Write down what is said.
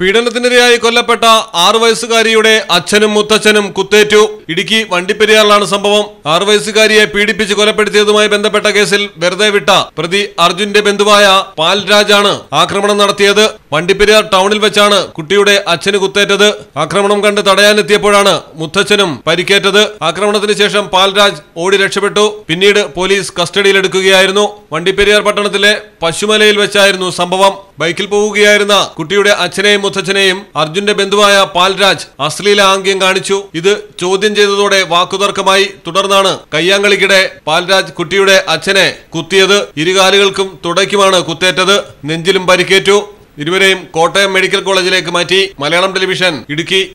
പീഡനത്തിനിരയായി കൊല്ലപ്പെട്ട ആറു വയസ്സുകാരിയുടെ അച്ഛനും മുത്തച്ഛനും കുത്തേറ്റു ഇടുക്കി വണ്ടിപ്പെരിയാറിലാണ് സംഭവം ആറ് വയസ്സുകാരിയെ പീഡിപ്പിച്ച് കൊലപ്പെടുത്തിയതുമായി ബന്ധപ്പെട്ട കേസിൽ വെറുതെ വിട്ട പ്രതി അർജുന്റെ ബന്ധുവായ പാൽരാജാണ് ആക്രമണം നടത്തിയത് വണ്ടിപ്പെരിയാർ ടൗണിൽ വെച്ചാണ് കുട്ടിയുടെ അച്ഛന് കുത്തേറ്റത് ആക്രമണം കണ്ട് തടയാനെത്തിയപ്പോഴാണ് മുത്തച്ഛനും പരിക്കേറ്റത് ആക്രമണത്തിന് ശേഷം പാൽരാജ് ഓടി രക്ഷപ്പെട്ടു പിന്നീട് പോലീസ് കസ്റ്റഡിയിലെടുക്കുകയായിരുന്നു വണ്ടിപ്പെരിയാർ പട്ടണത്തിലെ പശുമലയിൽ വെച്ചായിരുന്നു സംഭവം ബൈക്കിൽ പോവുകയായിരുന്ന കുട്ടിയുടെ അച്ഛനെയും മുത്തച്ഛനെയും അർജുന്റെ ബന്ധുവായ പാൽരാജ് അശ്ലീല ആംഗ്യം കാണിച്ചു ഇത് ചോദ്യം ചെയ്തതോടെ വാക്കുതർക്കമായി തുടർന്ന് നിന്നാണ് കയ്യാങ്കളിക്കിടെ പാൽരാജ് കുട്ടിയുടെ അച്ഛനെ കുത്തിയത് ഇരുകാലുകൾക്കും തുടയ്ക്കുമാണ് കുത്തേറ്റത് നെഞ്ചിലും പരിക്കേറ്റു ഇരുവരെയും കോട്ടയം മെഡിക്കൽ കോളേജിലേക്ക് മാറ്റി മലയാളം ടെലിവിഷൻ ഇടുക്കി